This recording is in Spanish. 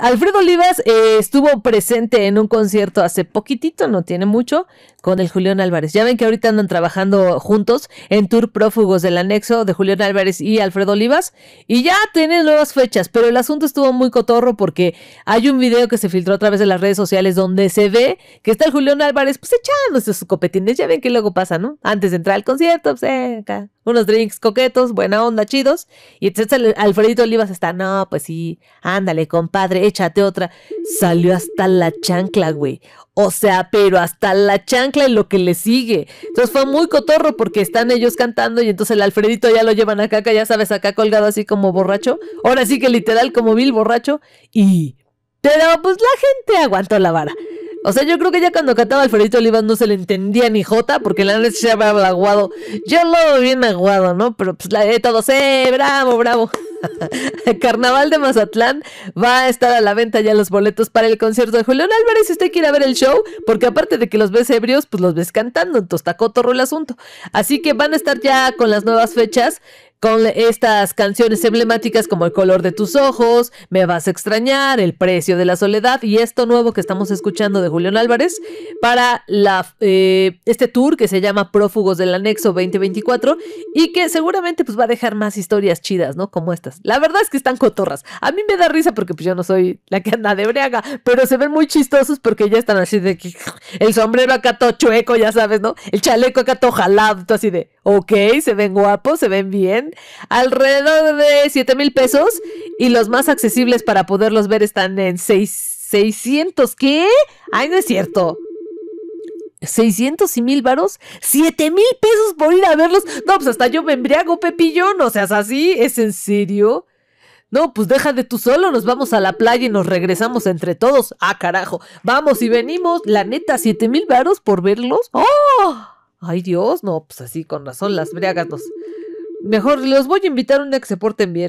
Alfredo Olivas eh, estuvo presente en un concierto hace poquitito, no tiene mucho, con el Julián Álvarez. Ya ven que ahorita andan trabajando juntos en Tour Prófugos del Anexo de Julián Álvarez y Alfredo Olivas. Y ya tienen nuevas fechas, pero el asunto estuvo muy cotorro porque hay un video que se filtró a través de las redes sociales donde se ve que está el Julián Álvarez pues echándose sus copetines. Ya ven que luego pasa, ¿no? Antes de entrar al concierto, pues, unos drinks coquetos, buena onda, chidos. Y entonces Alfredito Olivas está, no, pues sí, ándale, compadre échate otra. Salió hasta la chancla, güey. O sea, pero hasta la chancla y lo que le sigue. Entonces fue muy cotorro porque están ellos cantando y entonces el Alfredito ya lo llevan acá, acá ya sabes, acá colgado así como borracho. Ahora sí que literal como vil borracho. Y... Pero pues la gente aguantó la vara. O sea, yo creo que ya cuando cantaba Alfredito Olivas no se le entendía ni jota, porque la noche se había aguado. Yo lo bien aguado, ¿no? Pero pues la de todos, ¡eh! ¡Bravo, bravo! El Carnaval de Mazatlán va a estar a la venta ya los boletos para el concierto de Julián Álvarez. Si usted quiere ver el show, porque aparte de que los ves ebrios, pues los ves cantando, entonces está el asunto. Así que van a estar ya con las nuevas fechas con estas canciones emblemáticas como El color de tus ojos, Me vas a extrañar, El precio de la soledad y esto nuevo que estamos escuchando de Julián Álvarez para eh, este tour que se llama Prófugos del Anexo 2024 y que seguramente pues va a dejar más historias chidas, ¿no? Como estas. La verdad es que están cotorras. A mí me da risa porque pues yo no soy la que anda de breaga, pero se ven muy chistosos porque ya están así de que el sombrero acá todo chueco, ya sabes, ¿no? El chaleco acá todo jalado, así de, Ok, se ven guapos, se ven bien. Alrededor de 7 mil pesos. Y los más accesibles para poderlos ver están en 6, 600. ¿Qué? Ay, no es cierto. 600 y mil varos, siete mil pesos por ir a verlos. No, pues hasta yo me embriago, Pepillo, no seas así, ¿es en serio? No, pues deja de tú solo, nos vamos a la playa y nos regresamos entre todos. Ah, carajo, vamos y venimos, la neta, 7 mil varos por verlos. ¡Oh! Ay Dios, no, pues así con razón las briagas nos... Mejor los voy a invitar un día que se porten bien.